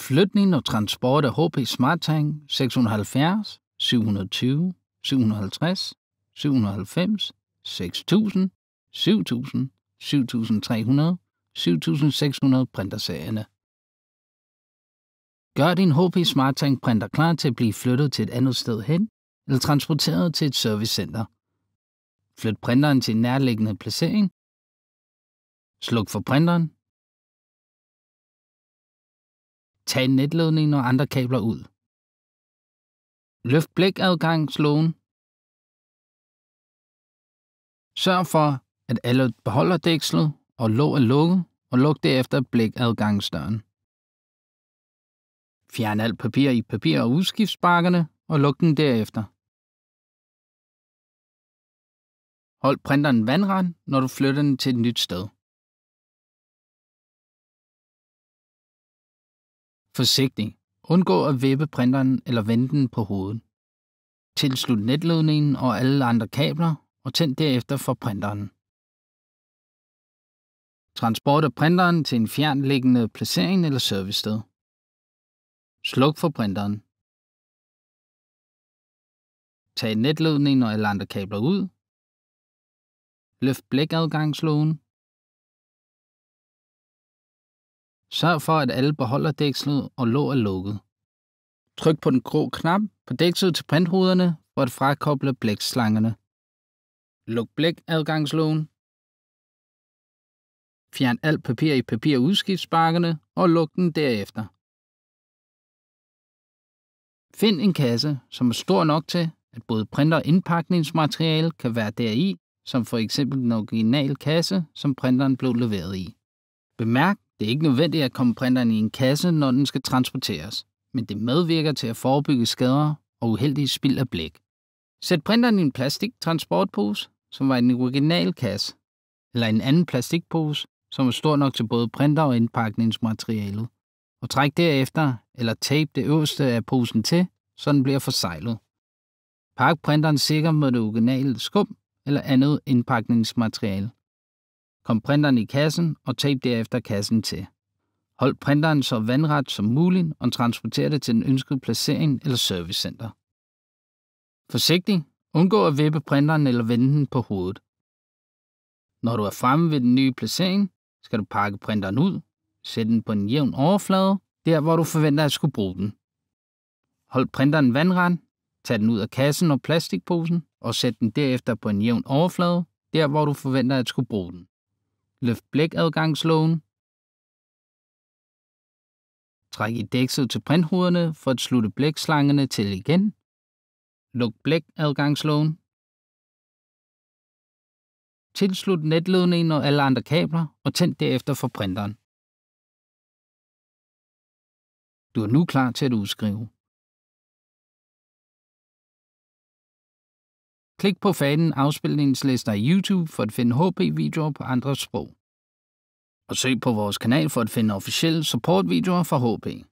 Flytning og transport af HP Smart Tank 670, 720, 750, 790, 6000, 7000, 7300, 7600 printerserierne. Gør din HP Smart Tank printer klar til at blive flyttet til et andet sted hen, eller transporteret til et servicecenter. Flyt printeren til en nærliggende placering. Sluk for printeren Tag netledningen og andre kabler ud. Løft slåen. Sørg for, at alle beholder dækslet og låg er lukket, og luk derefter blikadgangsdøren. Fjern alt papir i papir- og udskiftsbakkerne og luk den derefter. Hold printeren vandret, når du flytter den til et nyt sted. Forsigtig. Undgå at vippe printeren eller vende den på hovedet. Tilslut netledningen og alle andre kabler og tænd derefter for printeren. Transport af printeren til en fjernliggende placering eller servicested. Sluk for printeren. Tag netledningen og alle andre kabler ud. Løft blækadgangslågen Sørg for, at alle beholder dækslet og låg er lukket. Tryk på den grå knap på dækslet til printhoderne for at frakoble blækslangerne. Luk blækadgangslågen. Fjern alt papir i papirudskiftsbakkerne og og luk den derefter. Find en kasse, som er stor nok til, at både printer og indpakningsmateriale kan være deri, som for eksempel den originale kasse, som printeren blev leveret i. Bemærk, det er ikke nødvendigt at komme printeren i en kasse, når den skal transporteres, men det medvirker til at forebygge skader og uheldige spild af blæk. Sæt printeren i en plastiktransportpose, som var en original kasse, eller en anden plastikpose, som er stor nok til både printer og indpakningsmaterialet, og træk derefter eller tape det øverste af posen til, så den bliver forseglet. Pak printeren sikkert med det originale skum eller andet indpakningsmateriale. Kom printeren i kassen og tape derefter kassen til. Hold printeren så vandret som muligt og transporter det til den ønskede placering eller servicecenter. Forsigtig, undgå at vippe printeren eller vende den på hovedet. Når du er fremme ved den nye placering, skal du pakke printeren ud, sætte den på en jævn overflade, der hvor du forventer at skulle bruge den. Hold printeren vandret, tag den ud af kassen og plastikposen og sæt den derefter på en jævn overflade, der hvor du forventer at skulle bruge den. Løft blækadgangsslågen. Træk i dækset til printhuderne for at slutte blækslangerne til igen. Luk blækadgangsslågen. Tilslut netledningen og alle andre kabler og tænd derefter for printeren. Du er nu klar til at udskrive. Klik på fanen afspilningslister i YouTube for at finde hp videoer på andre sprog. Og søg på vores kanal for at finde officielle supportvideoer fra HP.